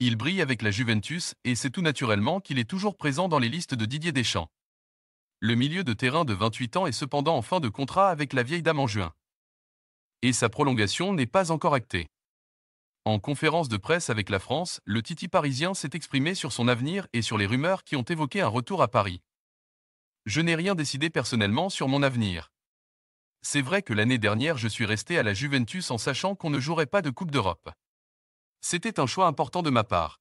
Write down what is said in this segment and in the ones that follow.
Il brille avec la Juventus et c'est tout naturellement qu'il est toujours présent dans les listes de Didier Deschamps. Le milieu de terrain de 28 ans est cependant en fin de contrat avec la vieille dame en juin. Et sa prolongation n'est pas encore actée. En conférence de presse avec la France, le Titi parisien s'est exprimé sur son avenir et sur les rumeurs qui ont évoqué un retour à Paris. Je n'ai rien décidé personnellement sur mon avenir. C'est vrai que l'année dernière je suis resté à la Juventus en sachant qu'on ne jouerait pas de Coupe d'Europe. C'était un choix important de ma part.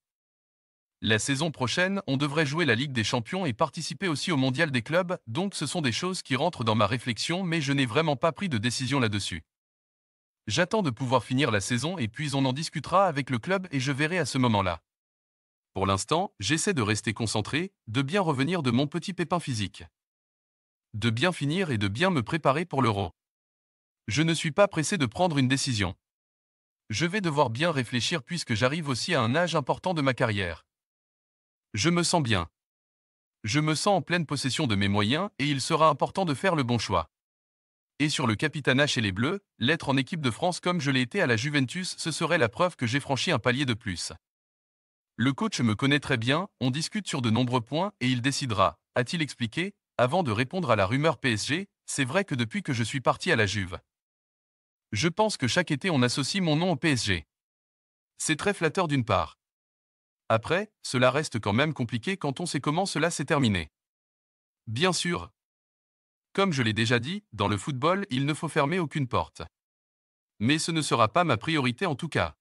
La saison prochaine, on devrait jouer la Ligue des Champions et participer aussi au Mondial des clubs, donc ce sont des choses qui rentrent dans ma réflexion mais je n'ai vraiment pas pris de décision là-dessus. J'attends de pouvoir finir la saison et puis on en discutera avec le club et je verrai à ce moment-là. Pour l'instant, j'essaie de rester concentré, de bien revenir de mon petit pépin physique. De bien finir et de bien me préparer pour l'euro. Je ne suis pas pressé de prendre une décision. Je vais devoir bien réfléchir puisque j'arrive aussi à un âge important de ma carrière. Je me sens bien. Je me sens en pleine possession de mes moyens et il sera important de faire le bon choix. Et sur le capitanat chez les Bleus, l'être en équipe de France comme je l'ai été à la Juventus, ce serait la preuve que j'ai franchi un palier de plus. Le coach me connaît très bien, on discute sur de nombreux points et il décidera, a-t-il expliqué, avant de répondre à la rumeur PSG, c'est vrai que depuis que je suis parti à la Juve, je pense que chaque été on associe mon nom au PSG. C'est très flatteur d'une part. Après, cela reste quand même compliqué quand on sait comment cela s'est terminé. Bien sûr. Comme je l'ai déjà dit, dans le football, il ne faut fermer aucune porte. Mais ce ne sera pas ma priorité en tout cas.